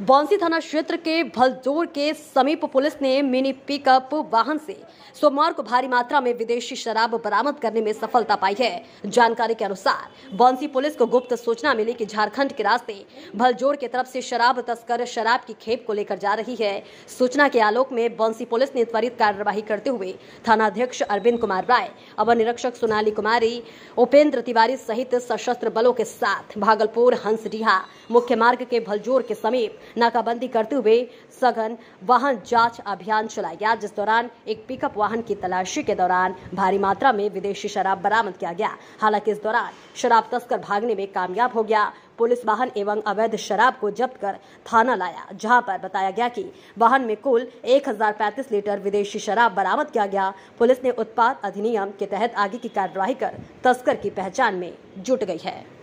बौंसी थाना क्षेत्र के भलजोर के समीप पुलिस ने मिनी पिकअप वाहन से सोमवार को भारी मात्रा में विदेशी शराब बरामद करने में सफलता पाई है जानकारी के अनुसार बौंसी पुलिस को गुप्त सूचना मिली कि झारखंड के रास्ते भलजोर की तरफ से शराब तस्कर शराब की खेप को लेकर जा रही है सूचना के आलोक में बौंसी पुलिस ने त्वरित कार्यवाही करते हुए थाना अध्यक्ष अरविंद कुमार राय अवर निरीक्षक सोनाली कुमारी उपेंद्र तिवारी सहित सशस्त्र बलों के साथ भागलपुर हंसडीहा मुख्य मार्ग के भलजोर के समीप नाकाबंदी करते हुए सघन वाहन जांच अभियान चलाया गया जिस दौरान एक पिकअप वाहन की तलाशी के दौरान भारी मात्रा में विदेशी शराब बरामद किया गया हालांकि इस दौरान शराब तस्कर भागने में कामयाब हो गया पुलिस वाहन एवं अवैध शराब को जब्त कर थाना लाया जहां पर बताया गया कि वाहन में कुल 1035 लीटर विदेशी शराब बरामद किया गया पुलिस ने उत्पाद अधिनियम के तहत आगे की कार्यवाही कर तस्कर की पहचान में जुट गई है